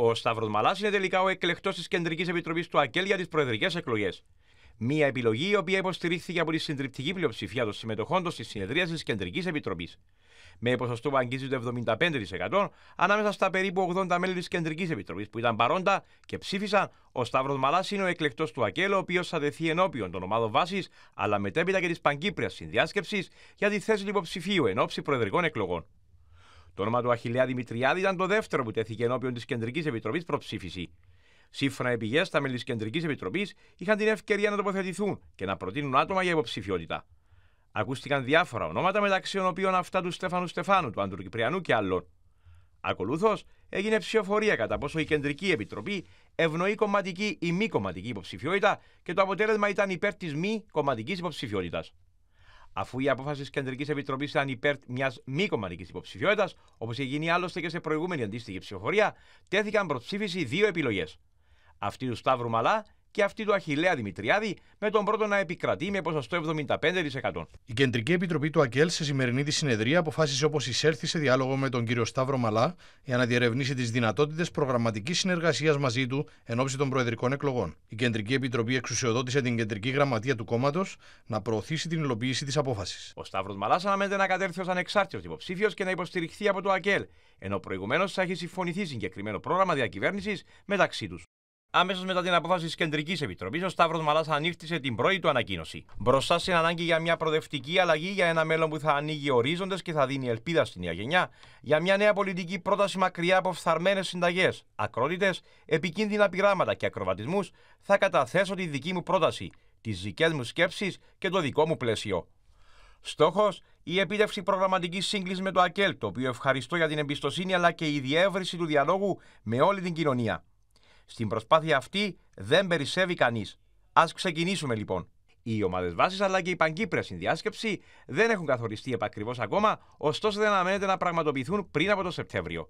Ο Σταύρος Μαλάς είναι τελικά ο εκλεκτός της Κεντρικής Επιτροπής του ΑΚΕΛ για τις προεδρικές εκλογές. Μία επιλογή η οποία υποστηρίχθηκε από τη συντριπτική πλειοψηφία των συμμετοχών του στη συνεδρία της Κεντρικής Επιτροπής. Με ποσοστό που αγγίζει το 75% ανάμεσα στα περίπου 80 μέλη της Κεντρικής Επιτροπής που ήταν παρόντα και ψήφισαν, ο Σταύρος Μαλάς είναι ο εκλεκτός του Ακέλ, ο οποίος θα δεθεί ενώπιον των ομάδων βάσης, αλλά μετέπειτα και της Παγκύπρια Συνδιάσκεψης για τη θέση του υποψηφίου εν ώψη προεδρικών εκλογών. Το όνομα του Αχιλέα Δημητριάδη ήταν το δεύτερο που τέθηκε ενώπιον της Κεντρικής Επιτροπής προψήφιση. Σύμφωνα οι πηγέ, τα μέλη της Κεντρικής Επιτροπής είχαν την ευκαιρία να τοποθετηθούν και να προτείνουν άτομα για υποψηφιότητα. Ακούστηκαν διάφορα ονόματα μεταξύ των οποίων αυτά του Στέφανου Στεφάνου, του Κυπριανού και άλλων. Ακολούθως έγινε ψηφοφορία κατά πόσο η Κεντρική Επιτροπή ευνοεί κομματική ή μη κομματική υποψηφιότητα και το αποτέλεσμα ήταν υπέρ της μη κομματικής υποψηφιότητας αφού η απόφαση της Κεντρικής Επιτροπής ήταν υπέρ μιας μη κομματικής υποψηφιότητας, όπως είχε γίνει άλλωστε και σε προηγούμενη αντίστοιχη ψηφοφορία, τέθηκαν προ ψήφιση δύο επιλογές. Αυτή του Σταύρου Μαλά και αυτή του Αχηλέα Δημητριάδη, με τον πρώτο να επικρατεί με ποσοστό 75%. Η Κεντρική Επιτροπή του ΑΚΕΛ σε σημερινή της συνεδρία αποφάσισε όπως εισέλθει σε διάλογο με τον κύριο Σταύρο Μαλά για να διερευνήσει τις δυνατότητες προγραμματικής συνεργασίας μαζί του εν ώψη των προεδρικών εκλογών. Η Κεντρική Επιτροπή εξουσιοδότησε την Κεντρική Γραμματεία του κόμματος να προωθήσει την υλοποίηση της απόφασης. Ο Σταύρος Μαλάς αναμένεται να κατέρθει ως ανεξάρτητος υποψήφιο και να υποστηριχθεί από το ΑΚΕΛ, ενώ προηγουμένως θα έχει συμφωνηθεί συγκεκριμένο πρόγραμμα διακυβέρνησης μεταξύ τους. Άμέσα μετά την απόφαση της Κεντρικής Επιτροπής, ο Σταύρος Μαλάς ανήφθησε την πρώτη του ανακοίνωση. Μπροστά στην ανάγκη για μια προοδευτική αλλαγή για ένα μέλλον που θα ανοίγει ορίζοντες και θα δίνει ελπίδα στην νέα γενιά, για μια νέα πολιτική πρόταση μακριά από φθαρμένες συνταγές, ακρότητες, επικίνδυνα πειράματα και ακροβατισμούς, θα καταθέσω τη δική μου πρόταση, τις δικές μου σκέψεις και το δικό μου πλαίσιο. Στόχος, η επίτευξη προγραμματικής σύγκλησης με το ΑΚΕΛ, το οποίο ευχαριστώ για την εμπιστοσύνη αλλά και η διεύρυνση του διαλόγου με όλη την κοινωνία. Στην προσπάθεια αυτή δεν περισσεύει κανείς. Ας ξεκινήσουμε λοιπόν. Οι ομάδες βάσης αλλά και η πανκύπρια συνδιάσκεψη δεν έχουν καθοριστεί επακριβώς ακόμα, ωστόσο δεν αναμένεται να πραγματοποιηθούν πριν από το Σεπτέμβριο.